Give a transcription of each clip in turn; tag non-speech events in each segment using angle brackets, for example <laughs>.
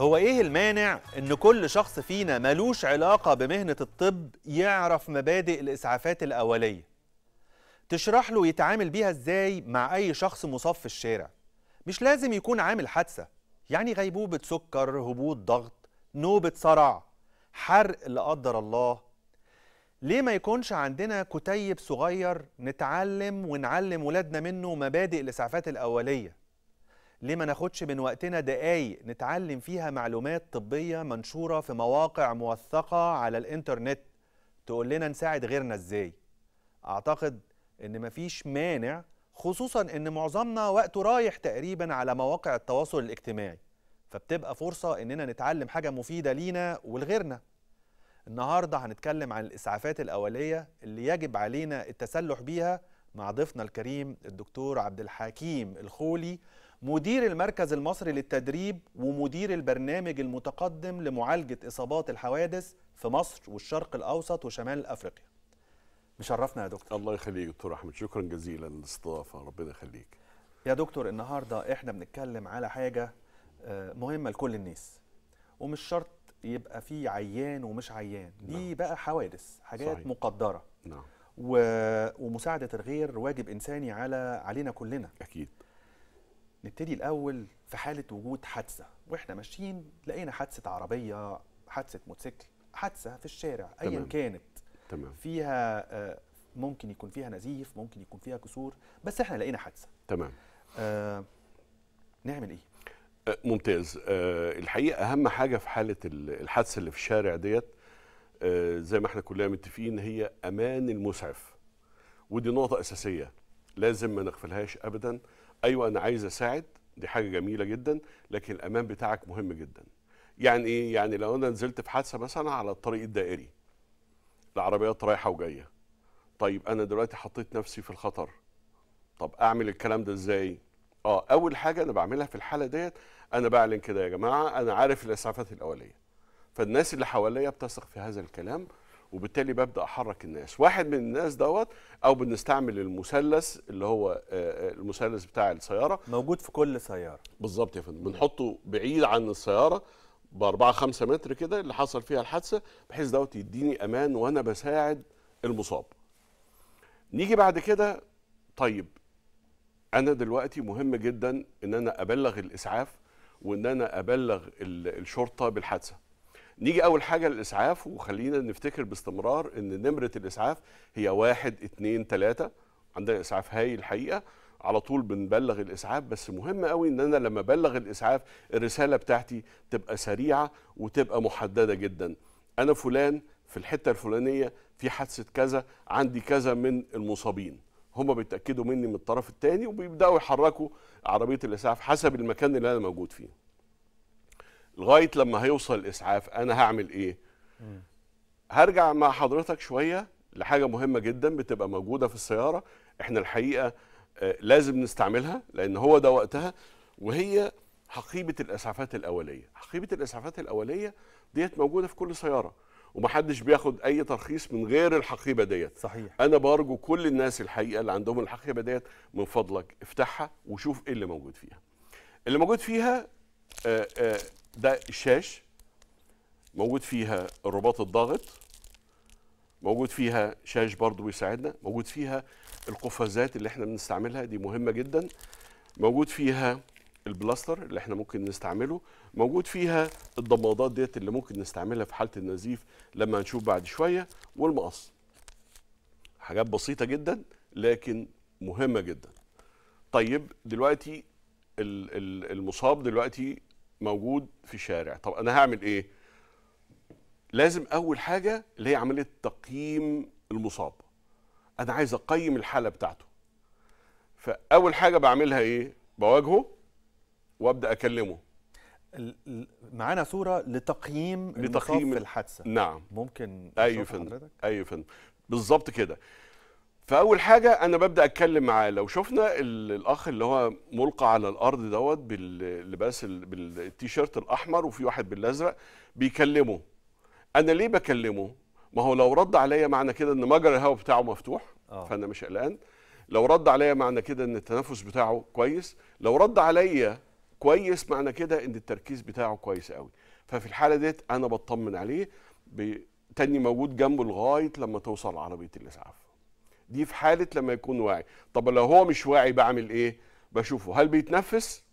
هو ايه المانع ان كل شخص فينا ملوش علاقه بمهنه الطب يعرف مبادئ الاسعافات الاوليه تشرح له يتعامل بيها ازاي مع اي شخص مصاب في الشارع مش لازم يكون عامل حادثه يعني غيبوبه سكر هبوط ضغط نوبه صرع حرق لا قدر الله ليه ما يكونش عندنا كتيب صغير نتعلم ونعلم ولادنا منه مبادئ الاسعافات الاوليه ليه ما ناخدش من وقتنا دقايق نتعلم فيها معلومات طبية منشورة في مواقع موثقة على الإنترنت تقول لنا نساعد غيرنا إزاي أعتقد إن مفيش مانع خصوصا إن معظمنا وقته رايح تقريبا على مواقع التواصل الاجتماعي فبتبقى فرصة إننا نتعلم حاجة مفيدة لينا ولغيرنا النهاردة هنتكلم عن الإسعافات الأولية اللي يجب علينا التسلح بيها مع ضيفنا الكريم الدكتور عبد الحكيم الخولي مدير المركز المصري للتدريب ومدير البرنامج المتقدم لمعالجة إصابات الحوادث في مصر والشرق الأوسط وشمال أفريقيا مشرفنا يا دكتور الله يخليك دكتور أحمد شكرا جزيلا للاستضافة ربنا يخليك يا دكتور النهاردة إحنا بنتكلم على حاجة آه، مهمة لكل الناس ومش شرط يبقى في عيان ومش عيان دي نعم. بقى حوادث حاجات صحيح. مقدرة نعم. و... ومساعدة الغير واجب إنساني على علينا كلنا أكيد نبتدي الاول في حاله وجود حادثه واحنا ماشيين لقينا حادثه عربيه حادثه موتوسيكل حادثه في الشارع ايا كانت تمام فيها آه، ممكن يكون فيها نزيف ممكن يكون فيها كسور بس احنا لقينا حادثه تمام آه نعمل ايه آه، ممتاز آه الحقيقه اهم حاجه في حاله الحادثه اللي في الشارع ديت آه زي ما احنا كلنا متفقين هي امان المسعف ودي نقطه اساسيه لازم ما نغفلهاش ابدا ايوه انا عايز اساعد دي حاجه جميله جدا لكن الامان بتاعك مهم جدا يعني ايه يعني لو انا نزلت في حادثه مثلا على الطريق الدائري العربيات رايحه وجايه طيب انا دلوقتي حطيت نفسي في الخطر طب اعمل الكلام ده ازاي اه اول حاجه انا بعملها في الحاله ديت انا بعلن كده يا جماعه انا عارف الاسعافات الاوليه فالناس اللي حواليا بتثق في هذا الكلام وبالتالي ببدا احرك الناس واحد من الناس دوت او بنستعمل المثلث اللي هو آه، آه، المثلث بتاع السياره موجود في كل سياره بالظبط يا فندم بنحطه بعيد عن السياره ب 4 5 متر كده اللي حصل فيها الحادثه بحيث دوت يديني امان وانا بساعد المصاب نيجي بعد كده طيب انا دلوقتي مهم جدا ان انا ابلغ الاسعاف وان انا ابلغ الشرطه بالحادثه نيجي اول حاجه للاسعاف وخلينا نفتكر باستمرار ان نمره الاسعاف هي واحد اتنين تلاته عندنا اسعاف هايل الحقيقه على طول بنبلغ الاسعاف بس مهم قوي ان انا لما بلغ الاسعاف الرساله بتاعتي تبقى سريعه وتبقى محدده جدا انا فلان في الحته الفلانيه في حادثه كذا عندي كذا من المصابين هما بيتاكدوا مني من الطرف الثاني وبيبداوا يحركوا عربيه الاسعاف حسب المكان اللي انا موجود فيه لغايه لما هيوصل الاسعاف انا هعمل ايه هرجع مع حضرتك شويه لحاجه مهمه جدا بتبقى موجوده في السياره احنا الحقيقه آه، لازم نستعملها لان هو ده وقتها وهي حقيبه الاسعافات الاوليه حقيبه الاسعافات الاوليه ديت موجوده في كل سياره ومحدش بياخد اي ترخيص من غير الحقيبه ديت صحيح انا بارجو كل الناس الحقيقه اللي عندهم الحقيبه ديت من فضلك افتحها وشوف ايه اللي موجود فيها اللي موجود فيها آآ آه، آآ آه، ده الشاش موجود فيها الرباط الضاغط موجود فيها شاش برضو بيساعدنا موجود فيها القفازات اللي احنا بنستعملها دي مهمة جدا موجود فيها البلاستر اللي احنا ممكن نستعمله موجود فيها الضمادات ديت اللي ممكن نستعملها في حالة النزيف لما هنشوف بعد شوية والمقص حاجات بسيطة جدا لكن مهمة جدا طيب دلوقتي المصاب دلوقتي موجود في شارع طب انا هعمل ايه لازم اول حاجه اللي هي عمليه تقييم المصاب انا عايز اقيم الحاله بتاعته فاول حاجه بعملها ايه بواجهه وابدا اكلمه معانا صوره لتقييم لتقييم المصاب في الحادثه نعم ممكن ايوه فندم ايوه فندم بالظبط كده فاول حاجه انا ببدا اتكلم معاه لو شفنا الاخ اللي هو ملقى على الارض دوت باللباس بالتيشيرت الاحمر وفي واحد بالازرق بيكلمه انا ليه بكلمه ما هو لو رد عليا معنى كده ان مجرى الهواء بتاعه مفتوح أوه. فانا مش قلقان لو رد عليا معنى كده ان التنفس بتاعه كويس لو رد عليا كويس معنى كده ان التركيز بتاعه كويس قوي ففي الحاله ديت انا بطمن عليه تاني موجود جنبه لغايه لما توصل عربيه الاسعاف دي في حاله لما يكون واعي طب لو هو مش واعي بعمل ايه بشوفه هل بيتنفس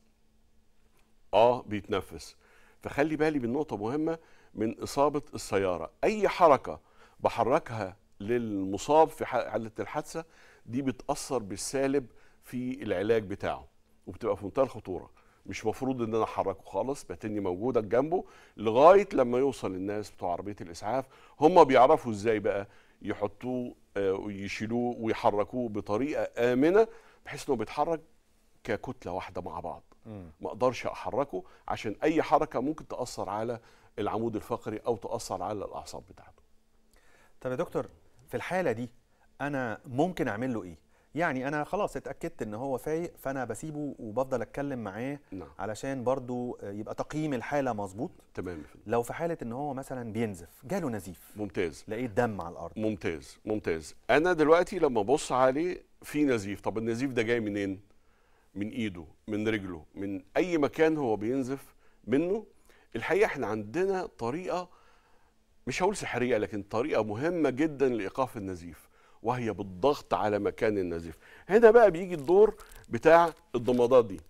اه بيتنفس فخلي بالي بالنقطة مهمه من اصابه السياره اي حركه بحركها للمصاب في حاله الحادثه دي بتاثر بالسالب في العلاج بتاعه وبتبقى في منتهى الخطوره مش مفروض ان انا احركه خالص بتني موجوده جنبه لغايه لما يوصل الناس بتوع عربيه الاسعاف هم بيعرفوا ازاي بقى يحطوه ويشيلوه ويحركوه بطريقه امنه بحيث انه بيتحرك ككتله واحده مع بعض ما اقدرش احركه عشان اي حركه ممكن تاثر على العمود الفقري او تاثر على الاعصاب بتاعته طب يا دكتور في الحاله دي انا ممكن اعمل له ايه يعني انا خلاص اتاكدت ان هو فايق فانا بسيبه وبفضل اتكلم معاه نعم. علشان برضو يبقى تقييم الحاله مظبوط تمام لو في حاله ان هو مثلا بينزف جاله نزيف ممتاز لقيت دم على الارض ممتاز ممتاز انا دلوقتي لما ابص عليه في نزيف طب النزيف ده جاي منين من ايده من رجله من اي مكان هو بينزف منه الحقيقه احنا عندنا طريقه مش هقول سحريه لكن طريقه مهمه جدا لايقاف النزيف وهي بالضغط على مكان النزيف هنا بقى بيجي الدور بتاع الضمادات دي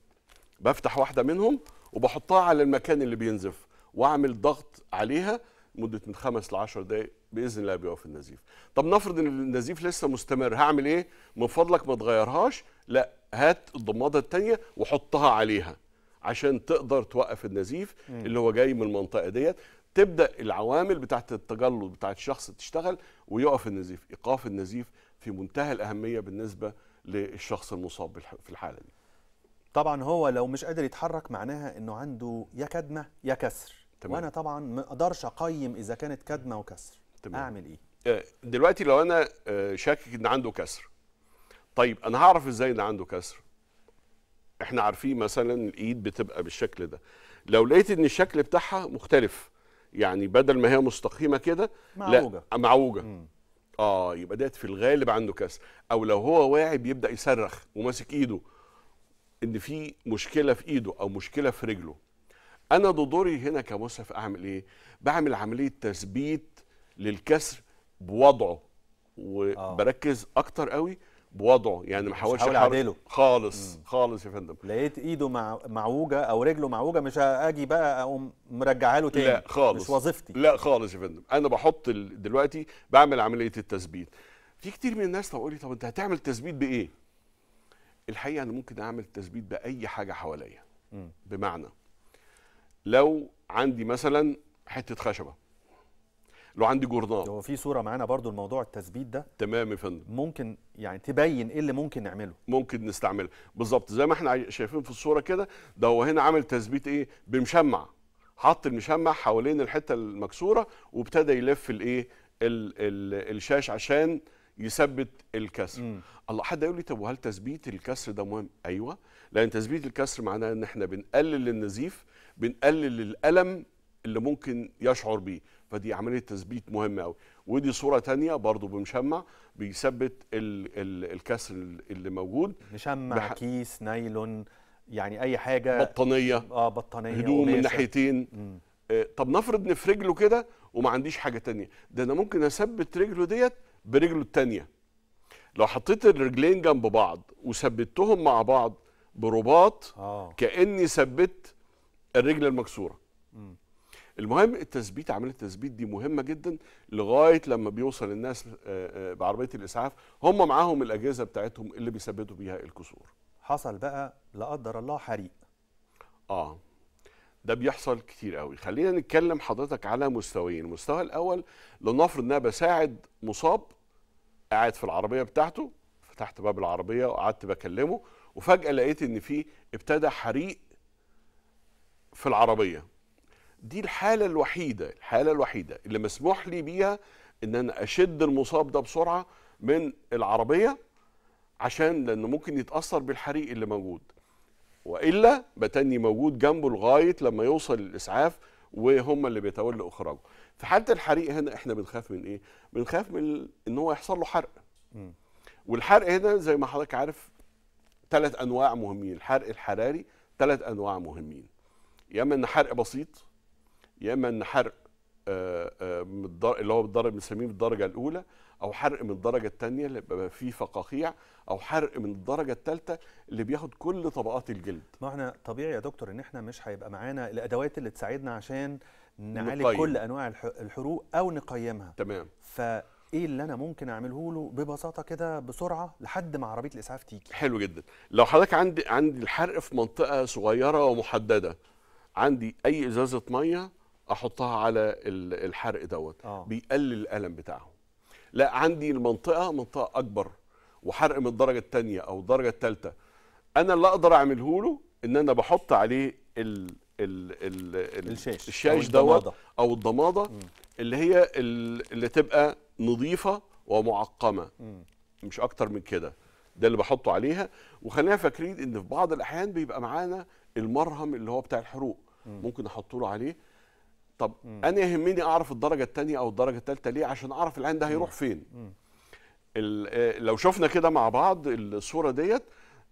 بفتح واحده منهم وبحطها على المكان اللي بينزف واعمل ضغط عليها مده من خمس ل 10 دقائق باذن الله بيقف النزيف طب نفرض ان النزيف لسه مستمر هعمل ايه من فضلك ما تغيرهاش لا هات الضماده الثانيه وحطها عليها عشان تقدر توقف النزيف اللي هو جاي من المنطقه ديت تبدا العوامل بتاعه التجلط بتاعه الشخص تشتغل ويقف النزيف ايقاف النزيف في منتهى الاهميه بالنسبه للشخص المصاب في الحاله دي طبعا هو لو مش قادر يتحرك معناها انه عنده يا كدمه يا كسر تمام. وانا طبعا ما اقدرش اقيم اذا كانت كدمه وكسر تمام. اعمل ايه آه، دلوقتي لو انا آه، شاكك ان عنده كسر طيب انا هعرف ازاي ان عنده كسر احنا عارفين مثلا الايد بتبقى بالشكل ده لو لقيت ان الشكل بتاعها مختلف يعني بدل ما هي مستقيمه كده معوجه لا معوجه مم. اه يبقى ديت في الغالب عنده كسر او لو هو واعي بيبدا يصرخ وماسك ايده ان في مشكله في ايده او مشكله في رجله انا دوري هنا كمسعف اعمل ايه بعمل عمليه تثبيت للكسر بوضعه آه. وبركز اكتر قوي بوضعه يعني ما حاولش اعدله خالص مم. خالص يا فندم لقيت ايده مع معوجه او رجله معوجه مش اجي بقى اقوم مرجعها له تاني لا خالص مش وظيفتي لا خالص يا فندم انا بحط دلوقتي بعمل عمليه التثبيت في كتير من الناس لو لي طب انت هتعمل تثبيت بايه الحقيقه انا ممكن اعمل تثبيت باي حاجه حواليا بمعنى لو عندي مثلا حته خشبه لو عندي جورنال هو في صوره معانا برضو الموضوع التثبيت ده تمام يا فندم ممكن يعني تبين ايه اللي ممكن نعمله ممكن نستعمله بالظبط زي ما احنا شايفين في الصوره كده ده هو هنا عامل تثبيت ايه بمشمع حط المشمع حوالين الحته المكسوره وابتدى يلف الايه الشاش عشان يثبت الكسر مم. الله حد يقول لي طب وهل تثبيت الكسر ده مهم ايوه لان تثبيت الكسر معناه ان احنا بنقلل النزيف بنقلل الالم اللي ممكن يشعر بيه فدي عمليه تثبيت مهمه قوي ودي صوره تانية برضو بمشمع بيثبت ال ال الكسر اللي موجود مشمع بح... كيس نايلون يعني اي حاجه بطانيه اه بطانيه هدوم من ناحيتين آه طب نفرض ان في رجله كده وما عنديش حاجه تانية ده انا ممكن اثبت رجله ديت برجله التانية لو حطيت الرجلين جنب بعض وثبتهم مع بعض برباط آه. كاني ثبت الرجل المكسوره مم. المهم التثبيت عمليه التثبيت دي مهمه جدا لغايه لما بيوصل الناس آه، آه، بعربيه الاسعاف هم معاهم الاجهزه بتاعتهم اللي بيثبتوا بيها الكسور حصل بقى لا قدر الله حريق اه ده بيحصل كتير قوي خلينا نتكلم حضرتك على مستويين المستوى الاول لنفرض ان انا بساعد مصاب قاعد في العربيه بتاعته فتحت باب العربيه وقعدت بكلمه وفجاه لقيت ان في ابتدى حريق في العربيه دي الحالة الوحيدة الحالة الوحيدة اللي مسموح لي بيها ان انا اشد المصاب ده بسرعة من العربية عشان لانه ممكن يتأثر بالحريق اللي موجود والا بتني موجود جنبه لغاية لما يوصل الاسعاف وهم اللي بيتولوا اخراجه في حالة الحريق هنا احنا بنخاف من ايه بنخاف من ان هو يحصل له حرق والحرق هنا زي ما حضرتك عارف ثلاث انواع مهمين الحرق الحراري ثلاث انواع مهمين يا اما ان حرق بسيط يا اما ان حرق آه، آه، اللي هو بالدرجه بنسميه بالدرجه الاولى او حرق من الدرجه الثانيه اللي بيبقى فيه فقاقيع او حرق من الدرجه الثالثه اللي بياخد كل طبقات الجلد ما احنا طبيعي يا دكتور ان احنا مش هيبقى معانا الادوات اللي تساعدنا عشان نعالج نقيم. كل انواع الحروق او نقيمها تمام فايه اللي انا ممكن اعمله له ببساطه كده بسرعه لحد ما عربيه الاسعاف تيجي حلو جدا لو حضرتك عندي عندي الحرق في منطقه صغيره ومحدده عندي اي ازازه ميه احطها على الحرق دوت آه. بيقلل الالم بتاعهم لا عندي المنطقه منطقه اكبر وحرق من الدرجه الثانيه او الدرجه الثالثه انا اللي اقدر اعمله له ان انا بحط عليه ال ال ال الشاش, الشاش دوت او الضماده اللي هي اللي تبقى نظيفه ومعقمه م. مش اكتر من كده ده اللي بحطه عليها وخلينا فاكرين ان في بعض الاحيان بيبقى معانا المرهم اللي هو بتاع الحروق م. ممكن احط له عليه طب مم. انا يهمني اعرف الدرجه الثانيه او الدرجه الثالثه ليه عشان اعرف العين ده هيروح فين آه، لو شفنا كده مع بعض الصوره ديت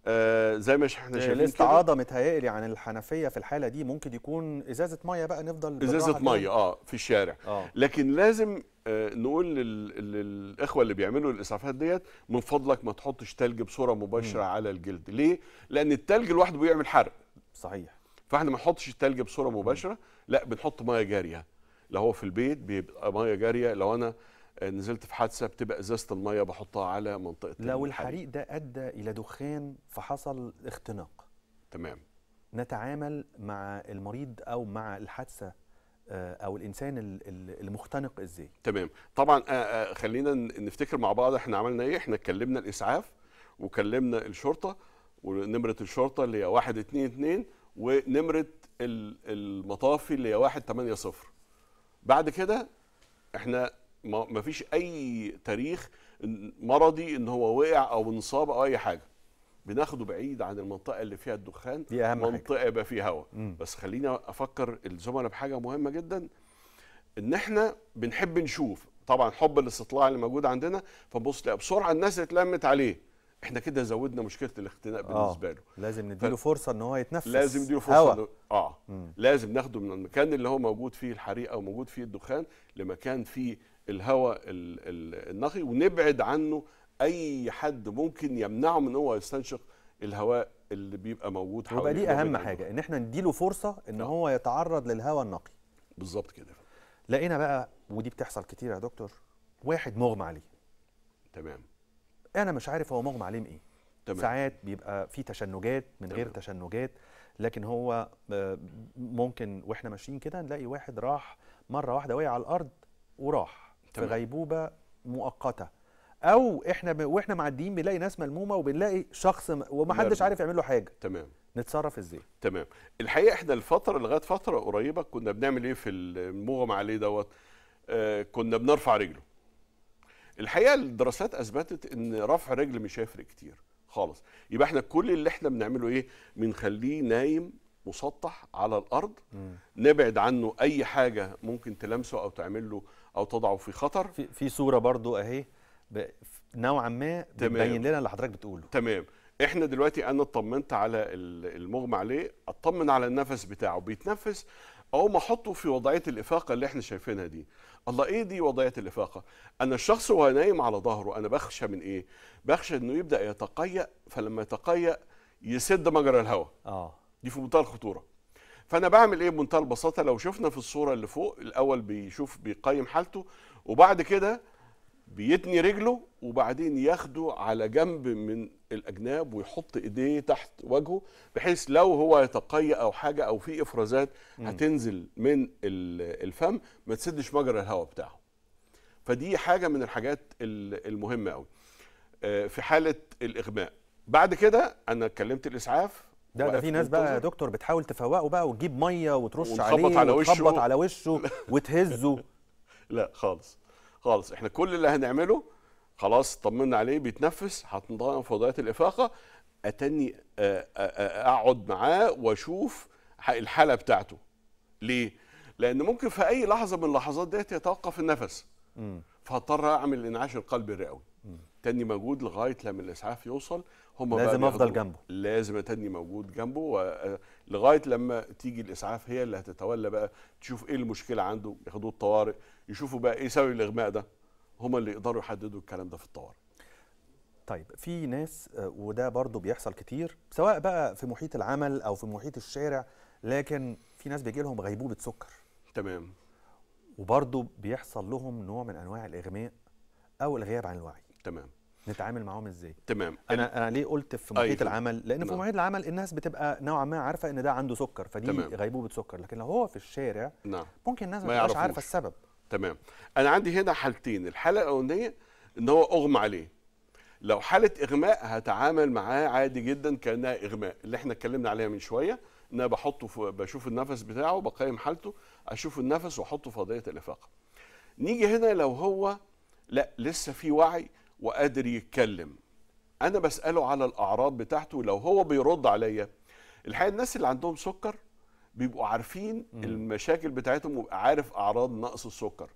آه زي ما احنا آه، شايفين الاستعاضه متهيألي عن الحنفيه في الحاله دي ممكن يكون ازازه ميه بقى نفضل ازازه ميه اه في الشارع آه. لكن لازم آه نقول لل... للاخوه اللي بيعملوا الاسعافات ديت من فضلك ما تحطش تلج بصوره مباشره م. على الجلد ليه لان التلج لوحده بيعمل حرق صحيح فاحنا ما نحطش التلج بصوره مباشره م. لا بنحط ميه جاريه لو هو في البيت بيبقى ميه جاريه لو انا نزلت في حادثه بتبقى ازازه الميه بحطها على منطقه لو الحريق ده ادى الى دخان فحصل اختناق تمام نتعامل مع المريض او مع الحادثه آه، او الانسان المختنق ازاي تمام طبعا آه، آه، خلينا نفتكر مع بعض احنا عملنا ايه احنا كلمنا الاسعاف وكلمنا الشرطه ونمره الشرطه اللي هي 122 ونمره المطافي اللي هي 1 8 0 بعد كده احنا ما فيش اي تاريخ مرضي ان هو وقع او انصاب او اي حاجه بناخده بعيد عن المنطقه اللي فيها الدخان دي أهم منطقه يبقى فيها هواء بس خلينا افكر الزملاء بحاجه مهمه جدا ان احنا بنحب نشوف طبعا حب الاستطلاع اللي موجود عندنا فبص بسرعه الناس اتلمت عليه احنا كده زودنا مشكله الاختناق آه. بالنسبه له لازم نديله ف... فرصه ان هو يتنفس لازم نديله فرصه إنه... اه مم. لازم ناخده من المكان اللي هو موجود فيه الحريقه وموجود فيه الدخان لمكان فيه الهواء ال... ال... النقي ونبعد عنه اي حد ممكن يمنعه من هو يستنشق الهواء اللي بيبقى موجود حواليه يبقى دي اهم حاجه ان احنا نديله فرصه ان آه. هو يتعرض للهواء النقي بالظبط كده لقينا بقى ودي بتحصل كتير يا دكتور واحد مغمى عليه تمام انا مش عارف هو مغمى عليه ايه تمام. ساعات بيبقى في تشنجات من تمام. غير تشنجات لكن هو ممكن واحنا ماشيين كده نلاقي واحد راح مره واحده وقع على الارض وراح تمام. في غيبوبه مؤقته او احنا ب... واحنا معديين بنلاقي ناس ملمومه وبنلاقي شخص م... ومحدش عارف يعمل له حاجه تمام نتصرف ازاي تمام الحقيقه احنا الفتره لغايه فتره قريبه كنا بنعمل ايه في المغمى عليه دوت آه كنا بنرفع رجله الحقيقه الدراسات اثبتت ان رفع رجل مش هيفرق كتير خالص يبقى احنا كل اللي احنا بنعمله ايه بنخليه نايم مسطح على الارض مم. نبعد عنه اي حاجه ممكن تلامسه او تعمل له او تضعه في خطر في, في صوره برضو اهي نوعا ما بتبين لنا اللي حضرتك بتقوله تمام احنا دلوقتي انا اطمنت على المغمى عليه اطمن على النفس بتاعه بيتنفس اقوم احطه في وضعيه الافاقه اللي احنا شايفينها دي الله ايه دي وضعيه الافاقه انا الشخص وهو نايم على ظهره انا بخشى من ايه بخشى انه يبدا يتقيأ فلما يتقيأ يسد مجرى الهواء اه دي في منتهى الخطوره فانا بعمل ايه بمنتهى البساطه لو شفنا في الصوره اللي فوق الاول بيشوف بيقيم حالته وبعد كده بيتني رجله وبعدين ياخده على جنب من الاجناب ويحط ايديه تحت وجهه بحيث لو هو يتقي او حاجه او في افرازات هتنزل من الفم ما تسدش مجرى الهواء بتاعه فدي حاجه من الحاجات المهمه قوي آه، في حاله الاغماء بعد كده انا اتكلمت الاسعاف ده ده في ناس بقى يا دكتور بتحاول تفوقه بقى وتجيب ميه وترش عليه على وشه وتخبط على وشه <laughs> وتهزه لا خالص خالص احنا كل اللي هنعمله خلاص طمنا عليه بيتنفس هتنضم وضعيه الافاقه اتني آه، آه، آه، اقعد معاه واشوف الحاله بتاعته ليه لان ممكن في اي لحظه من اللحظات ديت يتوقف النفس فهضطر اعمل انعاش القلب الرئوي تاني موجود لغايه لما الاسعاف يوصل هم لازم افضل جنبه لازم تاني موجود جنبه لغايه لما تيجي الاسعاف هي اللي هتتولى بقى تشوف ايه المشكله عنده ياخدوه الطوارئ يشوفوا بقى ايه سبب الاغماء ده هم اللي يقدروا يحددوا الكلام ده في الطوارئ طيب في ناس آه، وده برضو بيحصل كتير سواء بقى في محيط العمل او في محيط الشارع لكن في ناس بيجي لهم غيبوبه سكر تمام وبرضو بيحصل لهم نوع من انواع الاغماء او الغياب عن الوعي تمام نتعامل معاهم ازاي تمام انا انا ليه قلت في أيوه. محيط أيه. العمل لان نعم. في محيط العمل الناس بتبقى نوعا ما عارفه ان ده عنده سكر فدي تمام. غيبوبه سكر لكن لو هو في الشارع نعم. ممكن الناس ما تبقاش عارفه السبب تمام انا عندي هنا حالتين الحاله الاولانيه ان هو اغمى عليه لو حاله اغماء هتعامل معاه عادي جدا كانها اغماء اللي احنا اتكلمنا عليها من شويه ان انا بحطه بشوف النفس بتاعه بقيم حالته اشوف النفس واحطه في قضيه الافاقه نيجي هنا لو هو لا لسه في وعي وقادر يتكلم انا بساله على الاعراض بتاعته لو هو بيرد عليا الحقيقه الناس اللي عندهم سكر بيبقوا عارفين مم. المشاكل بتاعتهم وبيبقى عارف اعراض نقص السكر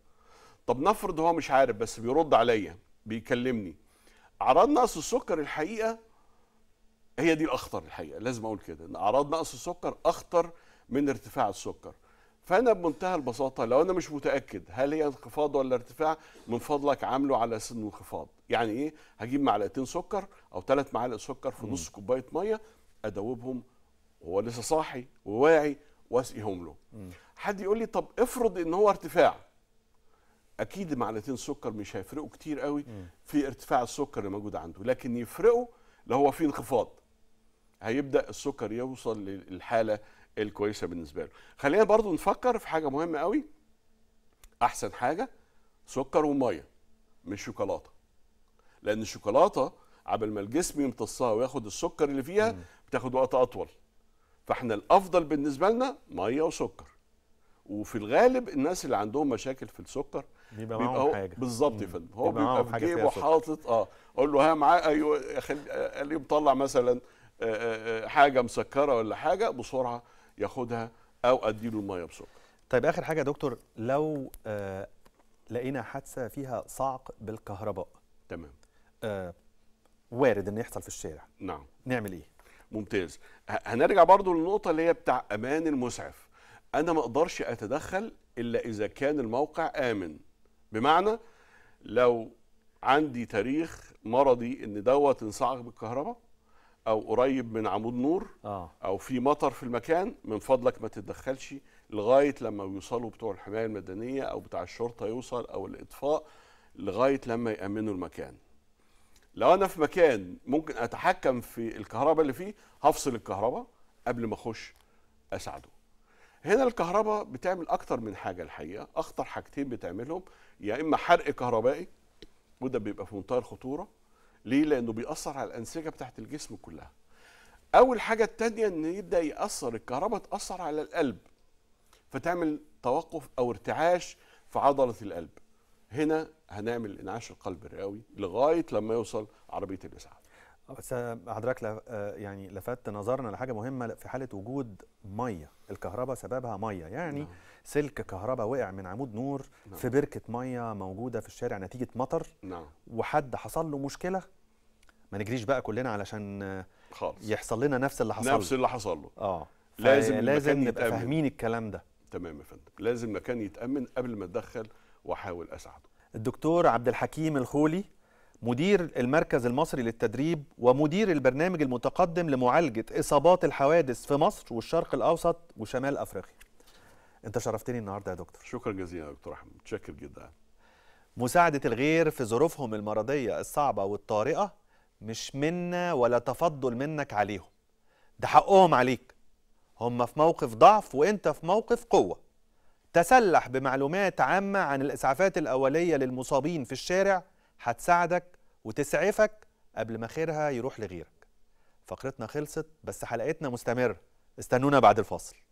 طب نفرض هو مش عارف بس بيرد عليا بيكلمني اعراض نقص السكر الحقيقه هي دي الاخطر الحقيقه لازم اقول كده ان اعراض نقص السكر اخطر من ارتفاع السكر فانا بمنتهى البساطه لو انا مش متاكد هل هي انخفاض ولا ارتفاع من فضلك عامله على سن انخفاض يعني ايه هجيب معلقتين سكر او ثلاث معالق سكر في نص كوبايه ميه ادوبهم وهو لسه صاحي وواعي واسقيهم له حد يقول لي طب افرض ان هو ارتفاع اكيد معلقتين سكر مش هيفرقوا كتير قوي في ارتفاع السكر اللي موجود عنده لكن يفرقوا لو هو في انخفاض هيبدا السكر يوصل للحاله الكويسه بالنسبه له خلينا برضو نفكر في حاجه مهمه قوي احسن حاجه سكر وميه مش شوكولاته لان الشوكولاته قبل ما الجسم يمتصها وياخد السكر اللي فيها بتاخد وقت اطول فاحنا الافضل بالنسبه لنا ميه وسكر وفي الغالب الناس اللي عندهم مشاكل في السكر بيبقى معاهم حاجه بالظبط يا فندم هو بيبقى, بيبقى في جيبه حاطط اه اقول له ها معاه ايوه خليه آه، آه، مطلع مثلا آه، حاجه مسكره ولا حاجه بسرعه ياخدها او اديله الميه بسرعه طيب اخر حاجه يا دكتور لو آه لقينا حادثه فيها صعق بالكهرباء تمام آه وارد ان يحصل في الشارع نعم نعمل ايه ممتاز هنرجع برضو للنقطه اللي هي بتاع امان المسعف انا ما اقدرش اتدخل الا اذا كان الموقع امن بمعنى لو عندي تاريخ مرضي ان دوت انصعق بالكهرباء او قريب من عمود نور آه. او في مطر في المكان من فضلك ما تتدخلش لغايه لما يوصلوا بتوع الحمايه المدنيه او بتاع الشرطه يوصل او الاطفاء لغايه لما يامنوا المكان لو انا في مكان ممكن اتحكم في الكهرباء اللي فيه هفصل الكهرباء قبل ما اخش اساعده هنا الكهرباء بتعمل اكتر من حاجه الحقيقه اخطر حاجتين بتعملهم يا يعني اما حرق كهربائي وده بيبقى في منتهى الخطوره ليه لانه بيأثر على الانسجه بتاعت الجسم كلها اول حاجه التانية ان يبدا يأثر الكهرباء تأثر على القلب فتعمل توقف او ارتعاش في عضله القلب هنا هنعمل انعاش القلب الرئوي لغايه لما يوصل عربيه الاسعاف أه، بس أه، حضرتك أه، يعني لفت نظرنا لحاجه مهمه في حاله وجود ميه الكهرباء سببها ميه يعني نعم. سلك كهرباء وقع من عمود نور نعم. في بركه ميه موجوده في الشارع نتيجه مطر نعم. وحد حصل له مشكله ما نجريش بقى كلنا علشان خالص يحصل لنا نفس اللي حصل نفس اللي حصل له اه لازم لازم نبقى فاهمين الكلام ده تمام يا فندم لازم مكان يتامن قبل ما تدخل واحاول اساعده الدكتور عبد الحكيم الخولي مدير المركز المصري للتدريب ومدير البرنامج المتقدم لمعالجه اصابات الحوادث في مصر والشرق الاوسط وشمال افريقيا انت شرفتني النهارده يا دكتور شكرا جزيلا يا دكتور احمد متشكر جدا مساعده الغير في ظروفهم المرضيه الصعبه والطارئه مش منا ولا تفضل منك عليهم ده حقهم عليك هم في موقف ضعف وانت في موقف قوه تسلح بمعلومات عامة عن الإسعافات الأولية للمصابين في الشارع هتساعدك وتسعفك قبل ما خيرها يروح لغيرك فقرتنا خلصت بس حلقتنا مستمرة استنونا بعد الفاصل